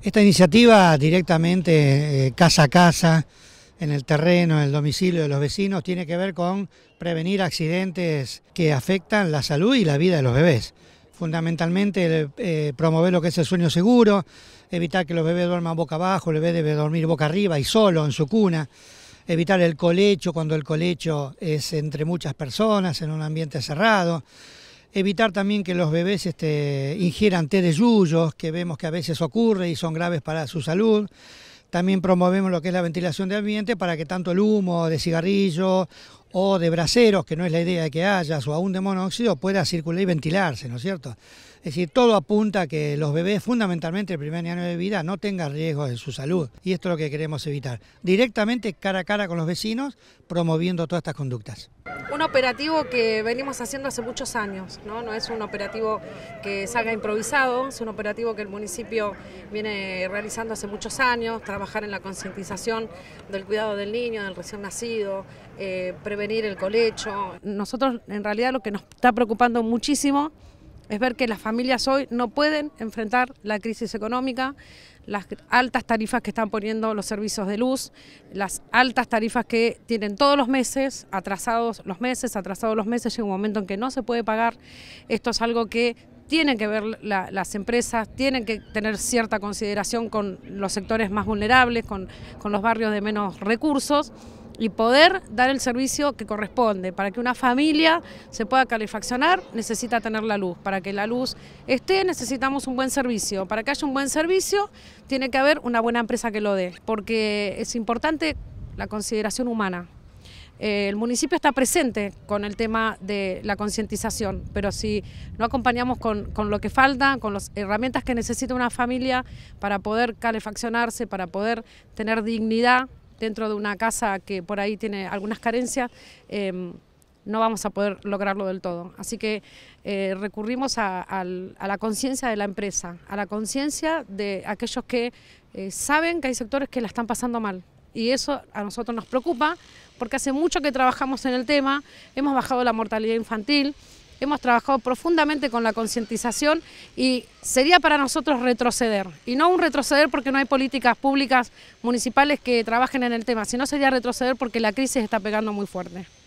Esta iniciativa directamente eh, casa a casa, en el terreno, en el domicilio de los vecinos, tiene que ver con prevenir accidentes que afectan la salud y la vida de los bebés. Fundamentalmente eh, promover lo que es el sueño seguro, evitar que los bebés duerman boca abajo, el bebé debe dormir boca arriba y solo en su cuna, evitar el colecho cuando el colecho es entre muchas personas, en un ambiente cerrado, evitar también que los bebés este, ingieran té de yuyos, que vemos que a veces ocurre y son graves para su salud. También promovemos lo que es la ventilación de ambiente para que tanto el humo de cigarrillos o de braseros, que no es la idea que haya, o aún de monóxido, pueda circular y ventilarse, ¿no es cierto? Es decir, todo apunta a que los bebés, fundamentalmente el primer año de vida, no tengan riesgos en su salud. Y esto es lo que queremos evitar. Directamente cara a cara con los vecinos, promoviendo todas estas conductas un operativo que venimos haciendo hace muchos años, ¿no? No es un operativo que salga improvisado, es un operativo que el municipio viene realizando hace muchos años, trabajar en la concientización del cuidado del niño, del recién nacido, eh, prevenir el colecho. Nosotros en realidad lo que nos está preocupando muchísimo es ver que las familias hoy no pueden enfrentar la crisis económica, las altas tarifas que están poniendo los servicios de luz, las altas tarifas que tienen todos los meses, atrasados los meses, atrasados los meses, llega un momento en que no se puede pagar. Esto es algo que tienen que ver las empresas, tienen que tener cierta consideración con los sectores más vulnerables, con, con los barrios de menos recursos y poder dar el servicio que corresponde. Para que una familia se pueda calefaccionar necesita tener la luz. Para que la luz esté necesitamos un buen servicio. Para que haya un buen servicio tiene que haber una buena empresa que lo dé, porque es importante la consideración humana. Eh, el municipio está presente con el tema de la concientización, pero si no acompañamos con, con, lo que falta, con las herramientas que necesita una familia para poder calefaccionarse, para poder tener dignidad, dentro de una casa que por ahí tiene algunas carencias, em, no vamos a poder lograrlo del todo. Así que eh, recurrimos a, la conciencia de la empresa, a la conciencia de aquellos que eh, saben que hay sectores que la están pasando mal. Y eso a nosotros nos preocupa porque hace mucho que trabajamos en el tema, hemos bajado la mortalidad infantil, hemos trabajado profundamente con la concientización y sería para nosotros retroceder. Y no un retroceder porque no hay políticas públicas municipales que trabajen en el tema, sino sería retroceder porque la crisis está pegando muy fuerte.